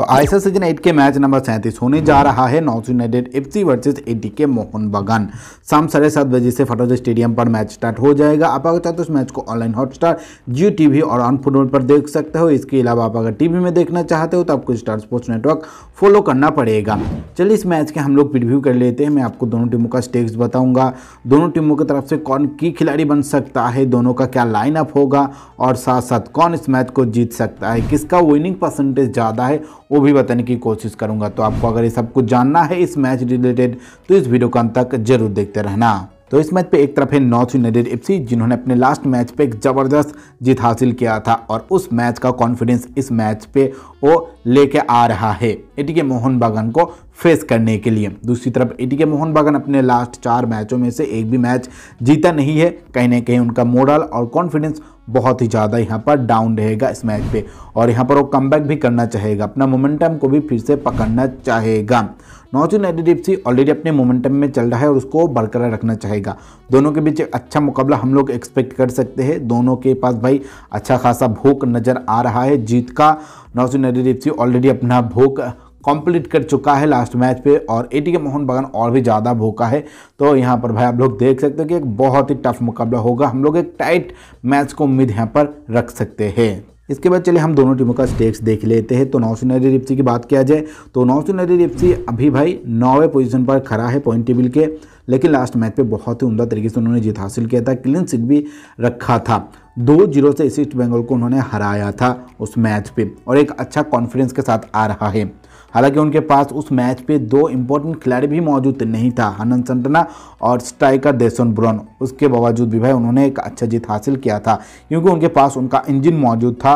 तो ISL season eight के match number सैंतीस होने जा हम्म। रहा है North United FC versus A T K Mohun Bagan शाम साढ़े सात बजे से फटोज स्टेडियम पर मैच स्टार्ट हो जाएगा आप अगर चाहते हो इस मैच को ऑनलाइन हॉटस्टार जियो टीवी और ऑन फुटबॉल पर देख सकते हो इसके अलावा आप अगर टीवी में देखना चाहते हो तो आपको स्टार स्पोर्ट्स नेटवर्क फॉलो करना पड़ेगा चलिए इस मैच के हम लोग प्रिव्यू कर लेते हैं मैं आपको दोनों टीमों का स्टेक्स बताऊंगा दोनों टीमों की तरफ से कौन की खिलाड़ी बन सकता है दोनों का क्या लाइनअप होगा और साथ साथ कौन इस मैच को जीत सकता है किसका विनिंग परसेंटेज ज़्यादा है वो भी बताने की कोशिश करूंगा तो आपको अगर ये सब कुछ जानना है इस मैच रिलेटेड तो इस वीडियो का अंत तक जरूर देखते रहना तो इस मैच पे एक तरफ है नॉर्थ यूनाइटेड एफसी जिन्होंने अपने लास्ट मैच पे एक ज़बरदस्त जीत हासिल किया था और उस मैच का कॉन्फिडेंस इस मैच पे वो लेके आ रहा है एटी के मोहन बागान को फेस करने के लिए दूसरी तरफ एटी के मोहन बागान अपने लास्ट चार मैचों में से एक भी मैच जीता नहीं है कहीं ना कहीं उनका मोरल और कॉन्फिडेंस बहुत ही ज़्यादा यहाँ पर डाउन रहेगा इस मैच पे और यहाँ पर वो कम भी करना चाहेगा अपना मोमेंटम को भी फिर से पकड़ना चाहेगा नॉर्थ यूनाइटेड एफसी ऑलरेडी अपने मोमेंटम में चल रहा है और उसको बरकरार रखना चाहेगा दोनों के बीच एक अच्छा मुकाबला हम लोग एक्सपेक्ट कर सकते हैं दोनों के पास भाई अच्छा खासा भूख नज़र आ रहा है जीत का नॉर्थ यूनाइटेड एफसी ऑलरेडी अपना भूख कंप्लीट कर चुका है लास्ट मैच पे और ए के मोहन बगान और भी ज़्यादा भूखा है तो यहाँ पर भाई आप लोग देख सकते हो कि एक बहुत ही टफ मुकाबला होगा हम लोग एक टाइट मैच को उम्मीद यहाँ पर रख सकते हैं इसके बाद चले हम दोनों टीमों का स्टेक्स देख लेते हैं तो नौसिनरी रिप्सी की बात किया जाए तो नौसिनरी रिप्सी अभी भाई नौवे पोजीशन पर खड़ा है पॉइंट टेबल के लेकिन लास्ट मैच पे बहुत ही उमदा तरीके से उन्होंने जीत हासिल किया था क्लीन सीट भी रखा था दो जीरो से ईस्ट बंगाल को उन्होंने हराया था उस मैच पर और एक अच्छा कॉन्फिडेंस के साथ आ रहा है हालांकि उनके पास उस मैच पे दो इंपॉर्टेंट खिलाड़ी भी मौजूद नहीं था हनन संटना और स्ट्राइकर देसन ब्रॉन उसके बावजूद भी भाई उन्होंने एक अच्छा जीत हासिल किया था क्योंकि उनके पास उनका इंजिन मौजूद था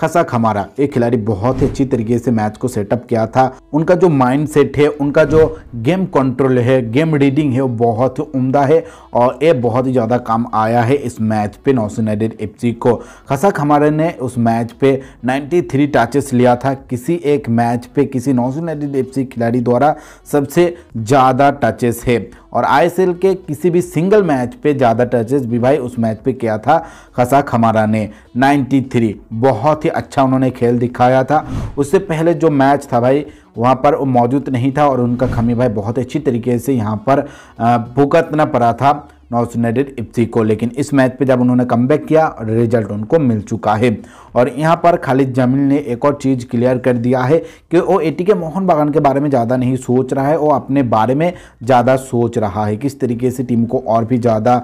खसाक हमारा एक खिलाड़ी बहुत ही अच्छी तरीके से मैच को सेटअप किया था उनका जो माइंड सेट है उनका जो गेम कंट्रोल है गेम रीडिंग है वो बहुत ही उम्दा है और ये बहुत ही ज़्यादा काम आया है इस मैच पे नौसन एडेड एफसी को खसा हमारे ने उस मैच पे 93 टचेस लिया था किसी एक मैच पे किसी नौसन एडेड खिलाड़ी द्वारा सबसे ज़्यादा टचेस है और आईएसएल के किसी भी सिंगल मैच पे ज़्यादा टचेज भी भाई उस मैच पे किया था खसा खमारा ने 93 बहुत ही अच्छा उन्होंने खेल दिखाया था उससे पहले जो मैच था भाई वहाँ पर वो मौजूद नहीं था और उनका खमी भाई बहुत अच्छी तरीके से यहाँ पर भुगतना पड़ा था यूनाइटेड इप्सी को लेकिन इस मैच पे जब उन्होंने कम किया और रिजल्ट उनको मिल चुका है और यहाँ पर खालिद जमील ने एक और चीज़ क्लियर कर दिया है कि वो एटी के मोहन बागान के बारे में ज़्यादा नहीं सोच रहा है वो अपने बारे में ज़्यादा सोच रहा है किस तरीके से टीम को और भी ज़्यादा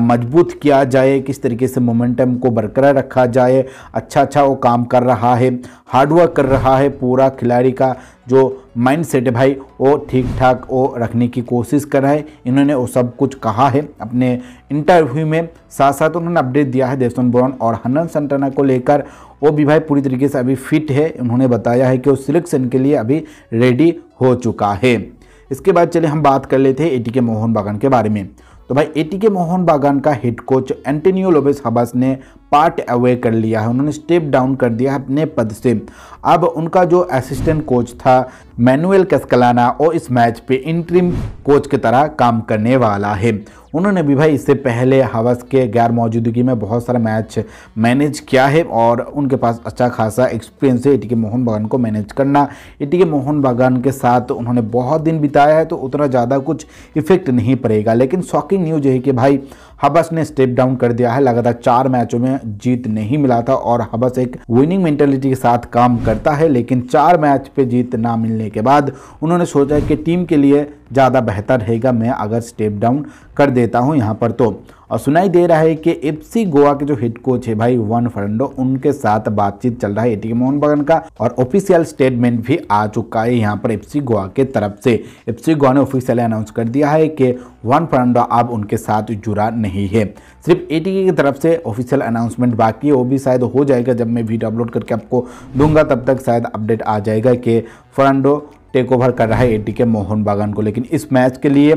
मजबूत किया जाए किस तरीके से मोमेंटम को बरकरार रखा जाए अच्छा अच्छा वो काम कर रहा है हार्डवर्क कर रहा है पूरा खिलाड़ी का जो माइंड सेट है भाई वो ठीक ठाक वो रखने की कोशिश कर रहा है इन्होंने वो सब कुछ कहा है अपने इंटरव्यू में साथ साथ उन्होंने अपडेट दिया है देवसन बोरन और हनन संटना को लेकर वो भी भाई पूरी तरीके से अभी फिट है उन्होंने बताया है कि वो सिलेक्शन के लिए अभी रेडी हो चुका है इसके बाद चले हम बात कर लेते हैं ए के मोहन बागान के बारे में तो भाई ए के मोहन बागान का head coach Antonio Lopez Habas ने पार्ट अवे कर लिया है उन्होंने स्टेप डाउन कर दिया है अपने पद से अब उनका जो असिस्टेंट कोच था मैनुअल कस्कलाना और इस मैच पे इंट्रीम कोच की तरह काम करने वाला है उन्होंने भी भाई इससे पहले हवस के गैर मौजूदगी में बहुत सारा मैच मैनेज किया है और उनके पास अच्छा खासा एक्सपीरियंस है इटी के मोहन बागान को मैनेज करना इटी के मोहन बागान के साथ उन्होंने बहुत दिन बिताया है तो उतना ज़्यादा कुछ इफेक्ट नहीं पड़ेगा लेकिन शॉकिंग न्यूज है कि भाई हबस ने स्टेप डाउन कर दिया है लगातार चार मैचों में जीत नहीं मिला था और हबस एक विनिंग मेंटेलिटी के साथ काम करता है लेकिन चार मैच पे जीत ना मिलने के बाद उन्होंने सोचा कि टीम के लिए ज़्यादा बेहतर रहेगा मैं अगर स्टेप डाउन कर देता हूँ यहाँ पर तो और सुनाई दे रहा है कि एफसी गोवा के जो हेड कोच है भाई वन फरेंडो उनके साथ बातचीत चल रहा है एटी मोहन बगन का और ऑफिशियल स्टेटमेंट भी आ चुका है यहाँ पर एफसी गोवा के तरफ से एफसी गोवा ने ऑफिशियली अनाउंस कर दिया है कि वन फरेंडो अब उनके साथ जुड़ा नहीं है सिर्फ ए की तरफ से ऑफिशियल अनाउंसमेंट बाकी है वो भी शायद हो जाएगा जब मैं वीडियो अपलोड करके आपको दूंगा तब तक शायद अपडेट आ जाएगा कि फरेंडो टेक ओवर कर रहा है के मोहन बागान को लेकिन इस मैच के लिए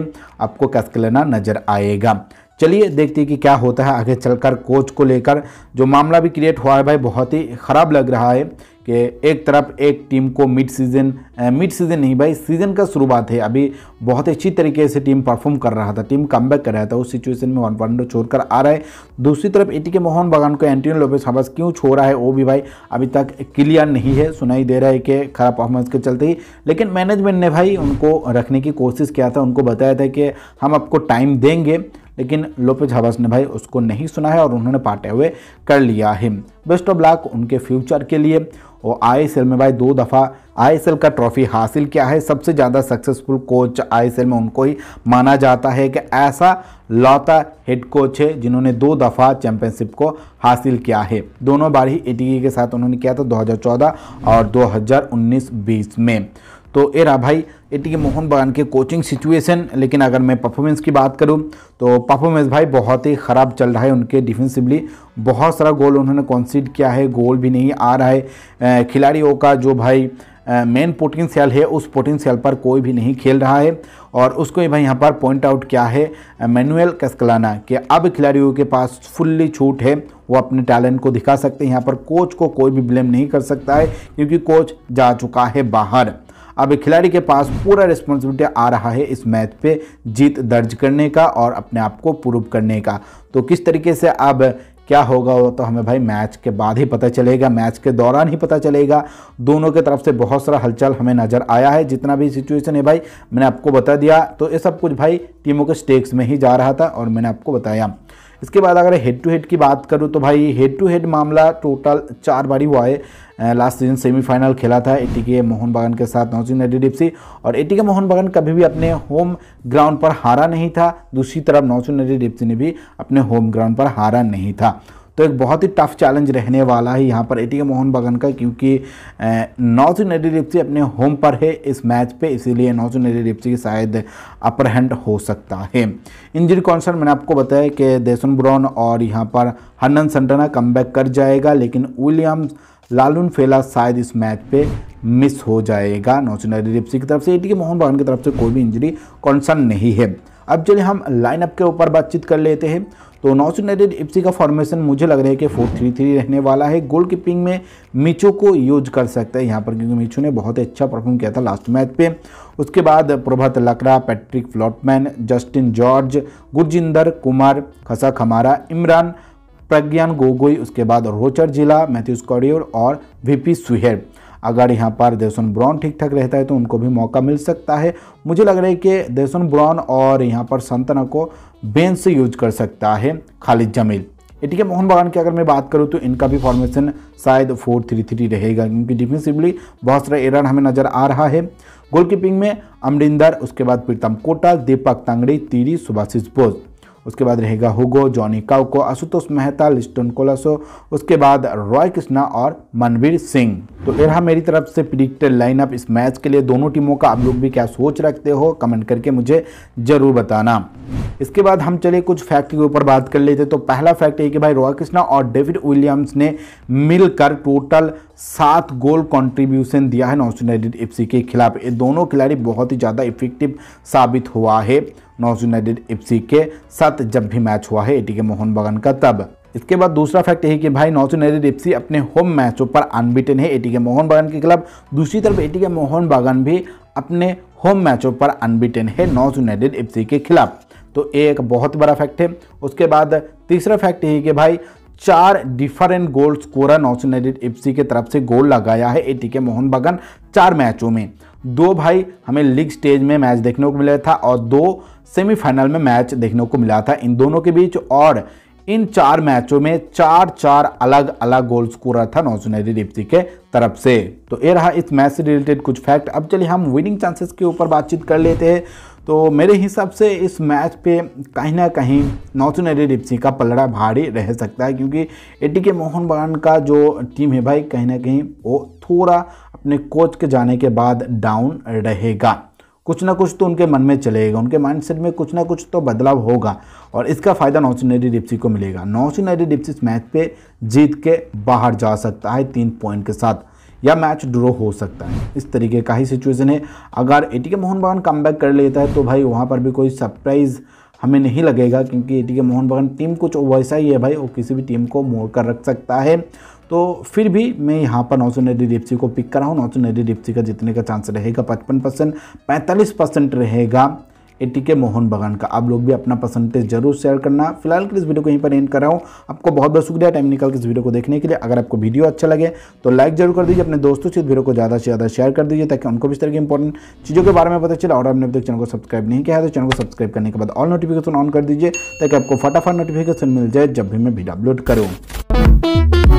आपको कैस्कलेना नजर आएगा चलिए देखते हैं कि क्या होता है आगे चलकर कोच को लेकर जो मामला भी क्रिएट हुआ है भाई बहुत ही ख़राब लग रहा है कि एक तरफ एक टीम को मिड सीज़न मिड सीज़न नहीं भाई सीज़न का शुरुआत है अभी बहुत अच्छी तरीके से टीम परफॉर्म कर रहा था टीम कम कर रहा था उस सिचुएशन में वन पॉइंट छोड़कर आ रहा है दूसरी तरफ एटी के मोहन बगान को एंटीनो लोपेस हवास क्यों छोड़ रहा है वो भी भाई अभी तक क्लियर नहीं है सुनाई दे रहा है कि खराब परफॉर्मेंस के चलते ही लेकिन मैनेजमेंट ने भाई उनको रखने की कोशिश किया था उनको बताया था कि हम आपको टाइम देंगे लेकिन लोपेज हवास ने भाई उसको नहीं सुना है और उन्होंने पाटे हुए कर लिया है बेस्ट ऑफ लक उनके फ्यूचर के लिए और आई में भाई दो दफ़ा आई का ट्रॉफी हासिल किया है सबसे ज़्यादा सक्सेसफुल कोच आई में उनको ही माना जाता है कि ऐसा लौता हेड कोच है जिन्होंने दो दफ़ा चैंपियनशिप को हासिल किया है दोनों बार ही ए e के साथ उन्होंने किया था 2014 और 2019 हज़ार में तो ए रहा भाई एटी के मोहन बगान के कोचिंग सिचुएशन लेकिन अगर मैं परफॉर्मेंस की बात करूं तो परफॉर्मेंस भाई बहुत ही ख़राब चल रहा है उनके डिफेंसिवली बहुत सारा गोल उन्होंने कॉन्सीड किया है गोल भी नहीं आ रहा है खिलाड़ियों का जो भाई मेन पोटेंशियल है उस पोटेंशियल पर कोई भी नहीं खेल रहा है और उसको भाई यहाँ पर पॉइंट आउट किया है मैनुअल कस्कलाना कि अब खिलाड़ियों के पास फुल्ली छूट है वो अपने टैलेंट को दिखा सकते हैं यहाँ पर कोच को कोई भी ब्लेम नहीं कर सकता है क्योंकि कोच जा चुका है बाहर अब खिलाड़ी के पास पूरा रिस्पॉन्सिबिलिटी आ रहा है इस मैच पे जीत दर्ज करने का और अपने आप को प्रूव करने का तो किस तरीके से अब क्या होगा वो तो हमें भाई मैच के बाद ही पता चलेगा मैच के दौरान ही पता चलेगा दोनों के तरफ से बहुत सारा हलचल हमें नज़र आया है जितना भी सिचुएशन है भाई मैंने आपको बता दिया तो ये सब कुछ भाई टीमों के स्टेक्स में ही जा रहा था और मैंने आपको बताया इसके बाद अगर हेड टू हेड की बात करूँ तो भाई हेड टू हेड मामला टोटल चार बारी हुआ है लास्ट सीजन सेमीफाइनल खेला था एटी के मोहन बागान के साथ नौचिन एडीडीपसी और एटी के मोहन बागान कभी भी अपने होम ग्राउंड पर हारा नहीं था दूसरी तरफ नौचिन एडीडीपसी ने भी अपने होम ग्राउंड पर हारा नहीं था तो एक बहुत ही टफ चैलेंज रहने वाला है यहाँ पर ए मोहन बगन का क्योंकि नॉर्थ यूनाइटेड रिप्सी अपने होम पर है इस मैच पे इसीलिए नॉर्थ रिप्सी की शायद अपर हो सकता है इंजरी कॉन्सर्न मैंने आपको बताया कि देसन ब्रॉन और यहाँ पर हनन संटना कम कर जाएगा लेकिन विलियम लालून फेला शायद इस मैच पे मिस हो जाएगा नौचनारी रिप्सी की तरफ से के मोहन बगन की तरफ से कोई भी इंजरी कॉन्सर्न नहीं है अब चलिए हम लाइनअप के ऊपर बातचीत कर लेते हैं तो नॉर्थ यूनाइटेड एफ का फॉर्मेशन मुझे लग रहा है कि फोर थ्री थ्री रहने वाला है गोल कीपिंग में मीचो को यूज कर सकता है यहाँ पर क्योंकि मिचो ने बहुत ही अच्छा परफॉर्म किया था लास्ट मैच पे उसके बाद Prabhat Lakra Patrick Flottmann Justin George Gurjinder Kumar Khassa Camara Imran प्रज्ञान गोगोई उसके बाद रोचर जिला मैथ्यूज कॉडियोर और वीपी सुहेर अगर यहाँ पर देसुन ब्रॉन ठीक ठाक रहता है तो उनको भी मौका मिल सकता है मुझे लग रहा है कि देसुन ब्रॉन और यहाँ पर संतना को बेंच से यूज कर सकता है खालिद जमील ठीक है मोहन बगान की अगर मैं बात करूँ तो इनका भी फॉर्मेशन शायद फोर थ्री थ्री रहेगा क्योंकि डिफेंसिवली बहुत सारा एरन हमें नज़र आ रहा है गोलकीपिंग में अमरिंदर उसके बाद प्रीतम कोटा दीपक तांगड़ी तीरी सुभाषिष बोस उसके बाद रहेगा हुगो जॉनी काउ को आशुतोष मेहता लिस्टन कोलासो उसके बाद रॉय कृष्णा और मनवीर सिंह तो ये रहा मेरी तरफ से प्रिडिक्टेड लाइनअप इस मैच के लिए दोनों टीमों का आप लोग भी क्या सोच रखते हो कमेंट करके मुझे ज़रूर बताना इसके बाद हम चले कुछ फैक्ट के ऊपर बात कर लेते तो पहला फैक्ट ये कि भाई रॉय कृष्णा और डेविड विलियम्स ने मिलकर टोटल सात गोल कंट्रीब्यूशन दिया है नॉर्थ यूनाइटेड एफसी के खिलाफ ये दोनों खिलाड़ी बहुत ही ज़्यादा इफेक्टिव साबित हुआ है नॉर्थ यूनाइटेड एफसी के साथ जब भी मैच हुआ है एटीके मोहन बगान का तब इसके बाद दूसरा फैक्ट यही कि भाई नॉर्थ यूनाइटेड एफसी अपने होम मैचों पर अनबीटेन है एटीके मोहन बागान के खिलाफ दूसरी तरफ एटीके मोहन बागान भी अपने होम मैचों पर अनबीटेन है नॉर्थ यूनाइटेड एफसी के खिलाफ तो ये एक बहुत बड़ा फैक्ट है उसके बाद तीसरा फैक्ट यही कि भाई चार different goal scorer North United F के तरफ से गोल लगाया है एटीके मोहन बागान चार मैचों में दो भाई हमें लीग स्टेज में मैच देखने को मिला था और दो सेमीफाइनल में मैच देखने को मिला था इन दोनों के बीच और इन चार मैचों में चार चार अलग अलग गोल स्कोरर था नौजुनेरी दीप्ति के तरफ से तो ये रहा इस मैच से रिलेटेड कुछ फैक्ट अब चलिए हम विनिंग चांसेस के ऊपर बातचीत कर लेते हैं तो मेरे हिसाब से इस मैच पे कहीं ना कहीं नौजुनेरी दीप्ति का पलड़ा भारी रह सकता है क्योंकि एटी के मोहन बगान का जो टीम है भाई कहीं ना कहीं वो थोड़ा अपने कोच के जाने के बाद डाउन रहेगा कुछ ना कुछ तो उनके मन में चलेगा उनके माइंडसेट में कुछ ना कुछ तो बदलाव होगा और इसका फ़ायदा नौचिनारी डिप्सी को मिलेगा नौचिनारी डिप्सी मैच पे जीत के बाहर जा सकता है तीन पॉइंट के साथ या मैच ड्रॉ हो सकता है इस तरीके का ही सिचुएशन है अगर ए मोहन बगान कम कर लेता है तो भाई वहाँ पर भी कोई सरप्राइज़ हमें नहीं लगेगा क्योंकि ए मोहन बगान टीम कुछ वैसा ही है भाई वो किसी भी टीम को मोड़ कर रख सकता है तो फिर भी मैं यहाँ पर नौ सौ निन्यानवे को पिक रहा हूँ नौ सौ निन्यानवे का जितने का चांस रहेगा पचपन परसेंट पैंतालीस परसेंट रहेगा टी के मोहन बगान का आप लोग भी अपना परसेंटेज जरूर शेयर करना फिलहाल के इस वीडियो को यहीं पर एंड कर रहा हूँ आपको बहुत बहुत शुक्रिया टाइम निकाल के इस वीडियो को देखने के लिए अगर आपको वीडियो अच्छा लगे तो लाइक जरूर कर दीजिए अपने दोस्तों से वीडियो को ज़्यादा से ज़्यादा शेयर कर दीजिए ताकि उनको भी इस तरह की इंपॉर्टेंट चीज़ों के बारे में पता चले और आपने अभी तक चैनल को सब्सक्राइब नहीं किया है तो चैनल को सब्सक्राइब करने के बाद ऑल नोटिफिकेशन ऑन कर दीजिए ताकि आपको फटाफट नोटिफिकेशन मिल जाए जब भी मैं वीडियो अपलोड करूँ